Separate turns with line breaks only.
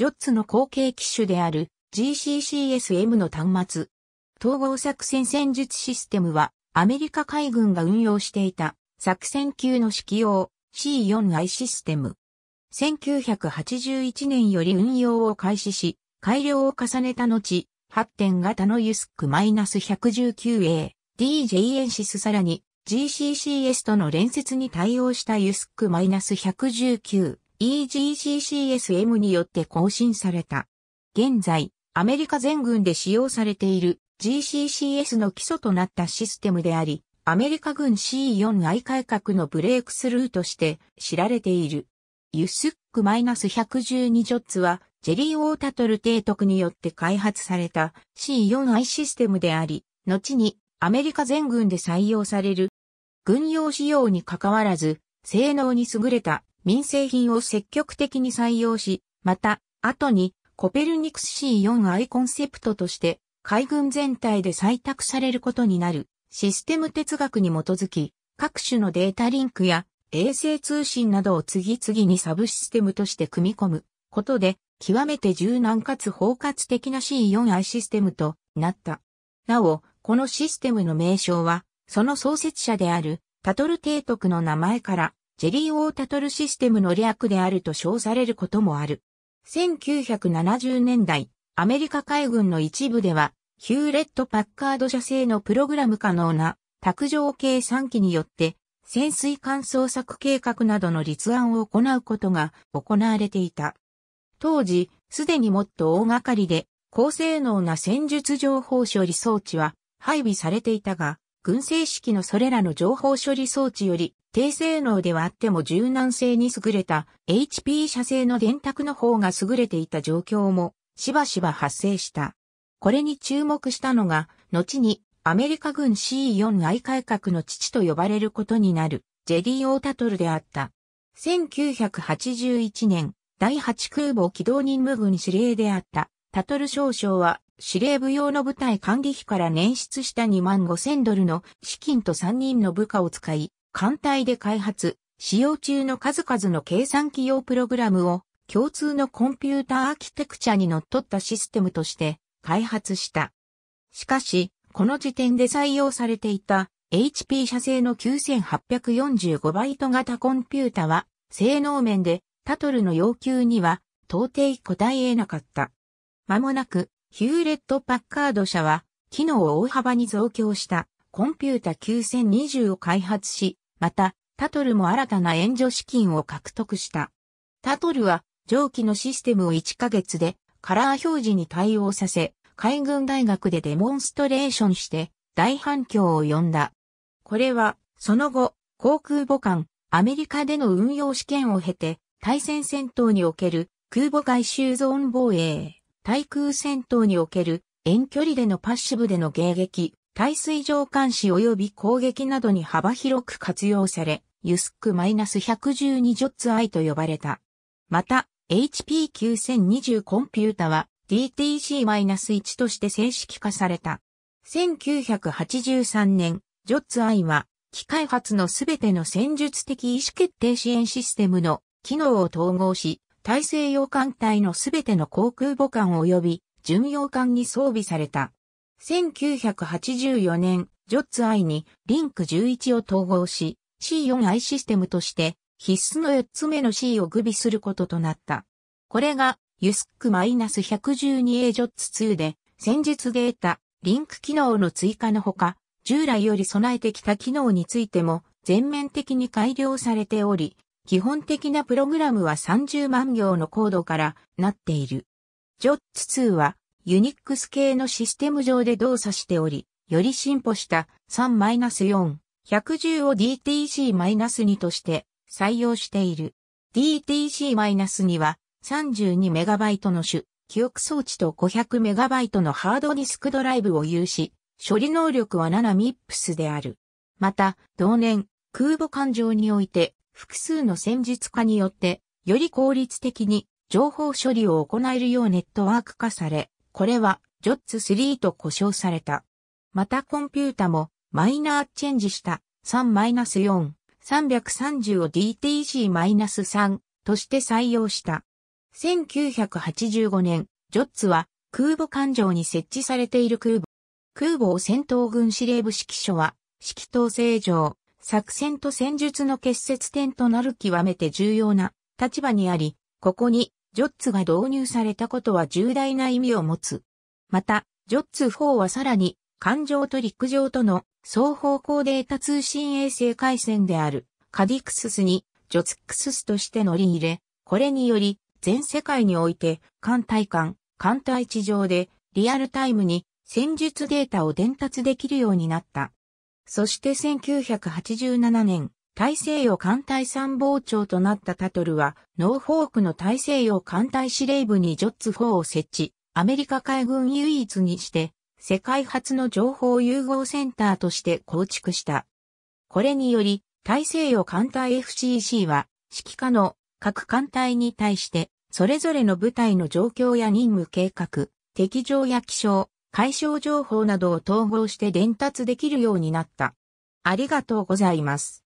ジョッツの後継機種である GCCSM の端末。統合作戦戦術システムはアメリカ海軍が運用していた作戦級の式用 C4I システム。1981年より運用を開始し、改良を重ねた後、発展型の u s ク1 1 9 a DJ エンシスさらに GCCS との連接に対応した u s ク1 1 9 EGCCSM によって更新された。現在、アメリカ全軍で使用されている GCCS の基礎となったシステムであり、アメリカ軍 C4I 改革のブレイクスルーとして知られている。ユスック -112 ジョッツは、ジェリー・オータトル提督によって開発された C4I システムであり、後にアメリカ全軍で採用される。軍用仕様に関わらず、性能に優れた民生品を積極的に採用し、また、後にコペルニクス C4i コンセプトとして海軍全体で採択されることになるシステム哲学に基づき各種のデータリンクや衛星通信などを次々にサブシステムとして組み込むことで極めて柔軟かつ包括的な C4i システムとなった。なお、このシステムの名称はその創設者であるタトル提督の名前からジェリー・ウォータトルシステムの略であると称されることもある。1970年代、アメリカ海軍の一部では、ヒューレット・パッカード社製のプログラム可能な卓上計3機によって、潜水艦捜索計画などの立案を行うことが行われていた。当時、すでにもっと大掛かりで、高性能な戦術情報処理装置は配備されていたが、軍政式のそれらの情報処理装置より低性能ではあっても柔軟性に優れた HP 社製の電卓の方が優れていた状況もしばしば発生した。これに注目したのが、後にアメリカ軍 C4I 改革の父と呼ばれることになるジェディ・オータトルであった。1981年、第8空母機動任務軍司令であったタトル少将は司令部用の部隊管理費から捻出した2万5千ドルの資金と3人の部下を使い、艦隊で開発、使用中の数々の計算機用プログラムを共通のコンピュータアーキテクチャにのっとったシステムとして開発した。しかし、この時点で採用されていた HP 社製の9 8 4 5ト型コンピュータは性能面でタトルの要求には到底答え得なかった。間もなくヒューレット・パッカード社は機能を大幅に増強したコンピュータ9020を開発し、また、タトルも新たな援助資金を獲得した。タトルは、上記のシステムを1ヶ月で、カラー表示に対応させ、海軍大学でデモンストレーションして、大反響を呼んだ。これは、その後、航空母艦、アメリカでの運用試験を経て、対戦戦闘における空母外周ゾーン防衛、対空戦闘における遠距離でのパッシブでの迎撃、耐水上監視及び攻撃などに幅広く活用され、ユスック -112 ジョッツ I と呼ばれた。また、HP9020 コンピュータは DTC-1 として正式化された。1983年、ジョッツ I は、機械発のすべての戦術的意思決定支援システムの機能を統合し、大西洋艦隊のすべての航空母艦及び巡洋艦に装備された。1984年、ジョッツ i にリンク11を統合し、C4i システムとして必須の4つ目の C を具備することとなった。これが USC-112A ジョッツ2で、先日データ、リンク機能の追加のほか、従来より備えてきた機能についても全面的に改良されており、基本的なプログラムは30万行のコードからなっている。ジョッツ2はユニックス系のシステム上で動作しており、より進歩した3-4、110を DTC-2 として採用している。DTC-2 は 32MB の主記憶装置と 500MB のハードディスクドライブを有し、処理能力は 7MIPS である。また、同年、空母艦上において、複数の戦術化によって、より効率的に情報処理を行えるようネットワーク化され、これは、ジョッツ3と呼称された。またコンピュータも、マイナーチェンジした3-4、330を DTC-3 として採用した。1985年、ジョッツは空母艦上に設置されている空母。空母を戦闘軍司令部指揮所は、指揮統制上、作戦と戦術の結節点となる極めて重要な立場にあり、ここにジョッツが導入されたことは重大な意味を持つ。また、ジョッツ4はさらに、艦上と陸上との双方向データ通信衛星回線であるカディクススにジョツクススとして乗り入れ、これにより全世界において艦隊間、艦隊地上でリアルタイムに戦術データを伝達できるようになった。そして1987年、大西洋艦隊参謀長となったタトルは、ノーフォークの大西洋艦隊司令部にジョッツ4を設置、アメリカ海軍唯一にして、世界初の情報融合センターとして構築した。これにより、大西洋艦隊 FCC は、指揮下の各艦隊に対して、それぞれの部隊の状況や任務計画、敵情や気象、解消情報などを統合して伝達できるようになった。ありがとうございます。